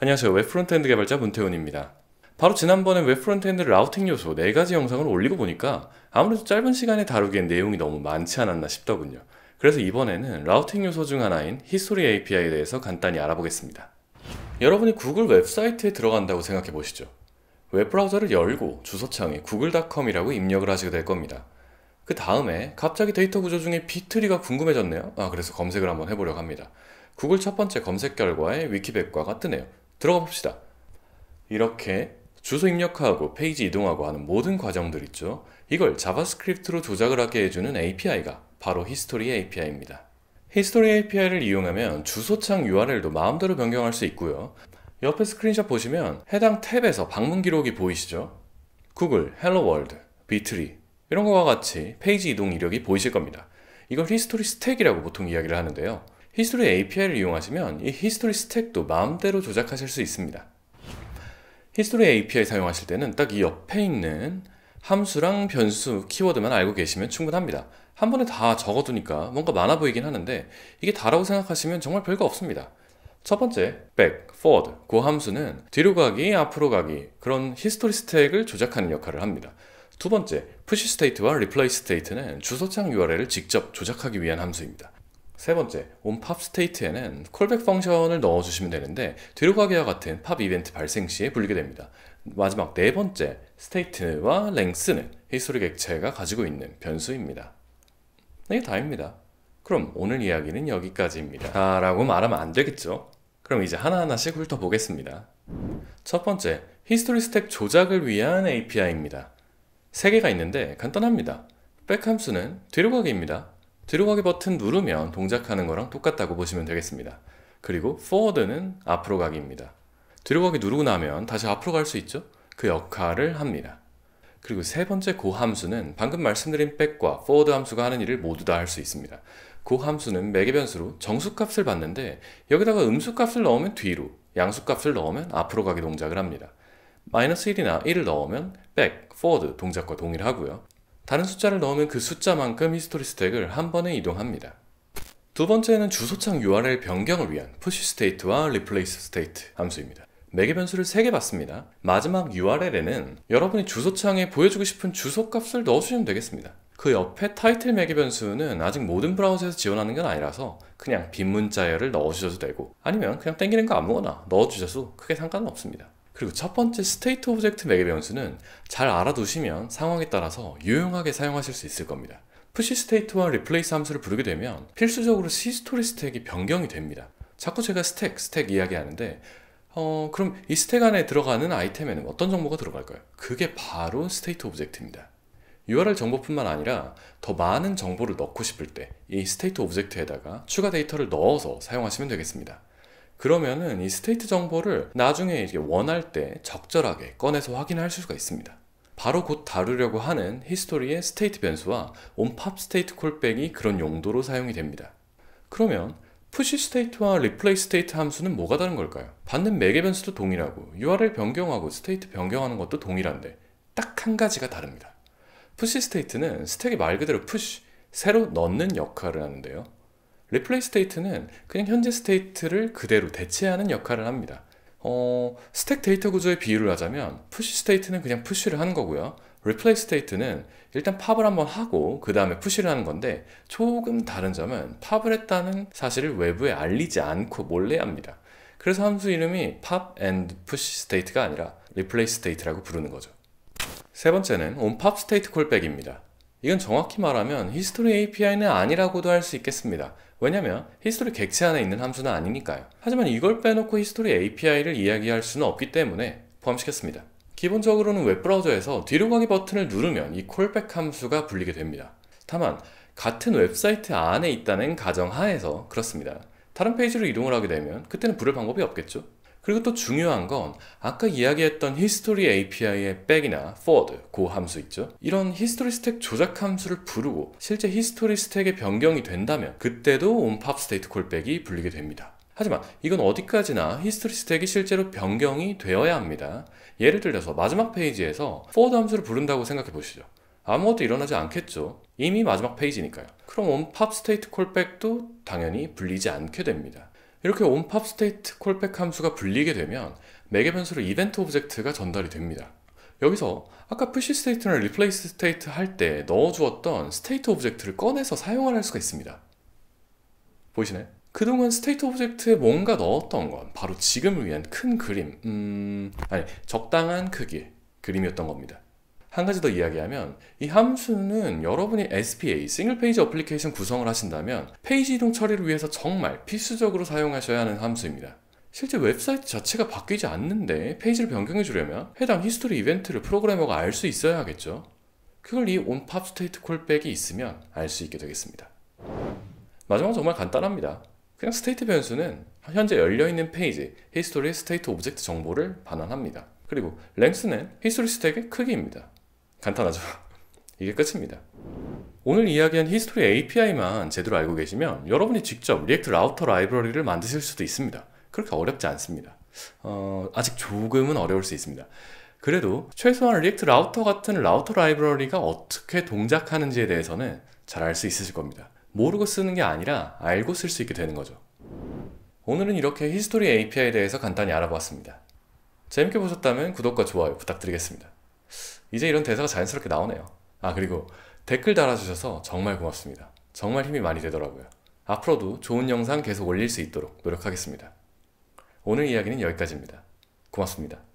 안녕하세요 웹 프론트엔드 개발자 문태훈입니다 바로 지난번에 웹 프론트엔드 라우팅 요소 4가지 영상을 올리고 보니까 아무래도 짧은 시간에 다루기엔 내용이 너무 많지 않았나 싶더군요 그래서 이번에는 라우팅 요소 중 하나인 히스토리 API에 대해서 간단히 알아보겠습니다 여러분이 구글 웹사이트에 들어간다고 생각해 보시죠 웹브라우저를 열고 주소창에 구글닷컴이라고 입력을 하시게 될 겁니다 그 다음에 갑자기 데이터 구조 중에 비트리가 궁금해졌네요 아 그래서 검색을 한번 해보려고 합니다 구글 첫 번째 검색 결과에 위키백과가 뜨네요 들어가 봅시다. 이렇게 주소 입력하고 페이지 이동하고 하는 모든 과정들 있죠. 이걸 자바스크립트로 조작을 하게 해주는 API가 바로 히스토리 API입니다. 히스토리 API를 이용하면 주소창 URL도 마음대로 변경할 수 있고요. 옆에 스크린샷 보시면 해당 탭에서 방문 기록이 보이시죠? 구글, 헬로 월드, 비트리 이런 거와 같이 페이지 이동 이력이 보이실 겁니다. 이걸 히스토리 스택이라고 보통 이야기를 하는데요. 히스토리 API를 이용하시면 이 히스토리 스택도 마음대로 조작하실 수 있습니다. 히스토리 API 사용하실 때는 딱 이 옆에 있는 함수랑 변수, 키워드만 알고 계시면 충분합니다. 한 번에 다 적어두니까 뭔가 많아 보이긴 하는데 이게 다라고 생각하시면 정말 별거 없습니다. 첫 번째, back, forward, 그 함수는 뒤로 가기, 앞으로 가기 그런 히스토리 스택을 조작하는 역할을 합니다. 두 번째, push state와 replace state는 주소창 URL을 직접 조작하기 위한 함수입니다. 세 번째, 온팝 스테이트에는 콜백 펑션을 넣어주시면 되는데 뒤로 가기와 같은 팝 이벤트 발생 시에 불리게 됩니다. 마지막 네 번째, 스테이트와 랭스는 히스토리 객체가 가지고 있는 변수입니다. 이게 네, 다입니다. 그럼 오늘 이야기는 여기까지입니다. 아, 라고 말하면 안 되겠죠? 그럼 이제 하나하나씩 훑어보겠습니다. 첫 번째, 히스토리 스택 조작을 위한 API입니다. 세 개가 있는데 간단합니다. 백함수는 뒤로 가기입니다. 들어 가기 버튼 누르면 동작하는 거랑 똑같다고 보시면 되겠습니다. 그리고 forward는 앞으로 가기입니다. 들어 가기 누르고 나면 다시 앞으로 갈 수 있죠? 그 역할을 합니다. 그리고 세 번째 고 함수는 방금 말씀드린 백과 forward 함수가 하는 일을 모두 다 할 수 있습니다. 고 함수는 매개 변수로 정수값을 받는데 여기다가 음수값을 넣으면 뒤로, 양수값을 넣으면 앞으로 가기 동작을 합니다. 마이너스 1이나 1을 넣으면 백, forward 동작과 동일하고요. 다른 숫자를 넣으면 그 숫자만큼 히스토리 스택을 한 번에 이동합니다. 두 번째는 주소창 URL 변경을 위한 push state와 replace state 함수입니다. 매개 변수를 3개 봤습니다 마지막 URL에는 여러분이 주소창에 보여주고 싶은 주소값을 넣어주시면 되겠습니다. 그 옆에 타이틀 매개 변수는 아직 모든 브라우저에서 지원하는 건 아니라서 그냥 빈문자열을 넣어주셔도 되고 아니면 그냥 땡기는 거 아무거나 넣어주셔도 크게 상관은 없습니다. 그리고 첫 번째 스테이트 오브젝트 매개 변수는 잘 알아두시면 상황에 따라서 유용하게 사용하실 수 있을 겁니다. 푸시 스테이트와 리플레이스 함수를 부르게 되면 필수적으로 시 스토리 스택이 변경이 됩니다. 자꾸 제가 스택, 스택 이야기하는데 어, 그럼 이 스택 안에 들어가는 아이템에는 어떤 정보가 들어갈까요? 그게 바로 스테이트 오브젝트입니다. URL 정보뿐만 아니라 더 많은 정보를 넣고 싶을 때 이 스테이트 오브젝트에다가 추가 데이터를 넣어서 사용하시면 되겠습니다. 그러면은 이 스테이트 정보를 나중에 이렇게 원할 때 적절하게 꺼내서 확인할 수가 있습니다. 바로 곧 다루려고 하는 히스토리의 스테이트 변수와 온팝 스테이트 콜백이 그런 용도로 사용이 됩니다. 그러면 푸시 스테이트와 리플레이 스테이트 함수는 뭐가 다른 걸까요? 받는 매개 변수도 동일하고 URL 변경하고 스테이트 변경하는 것도 동일한데 딱 한 가지가 다릅니다. 푸시 스테이트는 스택이 말 그대로 푸시, 새로 넣는 역할을 하는데요. 리플레이 스테이트는 그냥 현재 스테이트를 그대로 대체하는 역할을 합니다. 어, 스택 데이터 구조의 비유를 하자면 푸시 스테이트는 그냥 푸시를 하는 거고요. 리플레이 스테이트는 일단 팝을 한번 하고 그 다음에 푸시를 하는 건데 조금 다른 점은 팝을 했다는 사실을 외부에 알리지 않고 몰래 합니다. 그래서 함수 이름이 pop and push state가 아니라 replace state라고 부르는 거죠. 세 번째는 onPop state callback입니다. 이건 정확히 말하면 history API는 아니라고도 할 수 있겠습니다. 왜냐면 history 객체 안에 있는 함수는 아니니까요. 하지만 이걸 빼놓고 history API를 이야기할 수는 없기 때문에 포함시켰습니다. 기본적으로는 웹브라우저에서 뒤로 가기 버튼을 누르면 이 callback 함수가 불리게 됩니다. 다만 같은 웹사이트 안에 있다는 가정 하에서 그렇습니다. 다른 페이지로 이동을 하게 되면 그때는 부를 방법이 없겠죠. 그리고 또 중요한 건 아까 이야기했던 히스토리 API의 백이나 forward, 고 함수 있죠. 이런 히스토리 스택 조작 함수를 부르고 실제 히스토리 스택에 변경이 된다면 그때도 onpop state callback이 불리게 됩니다. 하지만 이건 어디까지나 히스토리 스택이 실제로 변경이 되어야 합니다. 예를 들어서 마지막 페이지에서 forward 함수를 부른다고 생각해 보시죠. 아무것도 일어나지 않겠죠. 이미 마지막 페이지니까요. 그럼 onpop state callback도 당연히 불리지 않게 됩니다. 이렇게 온팝 스테이트 콜백 함수가 불리게 되면 매개 변수로 이벤트 오브젝트가 전달이 됩니다. 여기서 아까 푸시 스테이트나 리플레이스 스테이트 할 때 넣어주었던 스테이트 오브젝트를 꺼내서 사용을 할 수가 있습니다. 보이시나요? 그동안 스테이트 오브젝트에 뭔가 넣었던 건 바로 지금을 위한 큰 그림, 음, 아니 적당한 크기의 그림이었던 겁니다. 한 가지 더 이야기하면 이 함수는 여러분이 SPA, 싱글 페이지 어플리케이션 구성을 하신다면 페이지 이동 처리를 위해서 정말 필수적으로 사용하셔야 하는 함수입니다. 실제 웹사이트 자체가 바뀌지 않는데 페이지를 변경해 주려면 해당 히스토리 이벤트를 프로그래머가 알 수 있어야 하겠죠. 그걸 이 o 온팝 스테이트 콜백이 있으면 알 수 있게 되겠습니다. 마지막은 정말 간단합니다. 그냥 스테이트 변수는 현재 열려있는 페이지 히스토리 스테이트 오브젝트 정보를 반환합니다. 그리고 랭스는 히스토리 스택의 크기입니다. 간단하죠. 이게 끝입니다. 오늘 이야기한 히스토리 API만 제대로 알고 계시면 여러분이 직접 리액트 라우터 라이브러리를 만드실 수도 있습니다. 그렇게 어렵지 않습니다. 어, 아직 조금은 어려울 수 있습니다. 그래도 최소한 리액트 라우터 같은 라우터 라이브러리가 어떻게 동작하는지에 대해서는 잘 알 수 있으실 겁니다. 모르고 쓰는 게 아니라 알고 쓸 수 있게 되는 거죠. 오늘은 이렇게 히스토리 API에 대해서 간단히 알아보았습니다. 재밌게 보셨다면 구독과 좋아요 부탁드리겠습니다. 이제 이런 대사가 자연스럽게 나오네요. 아, 그리고 댓글 달아주셔서 정말 고맙습니다. 정말 힘이 많이 되더라고요. 앞으로도 좋은 영상 계속 올릴 수 있도록 노력하겠습니다. 오늘 이야기는 여기까지입니다. 고맙습니다.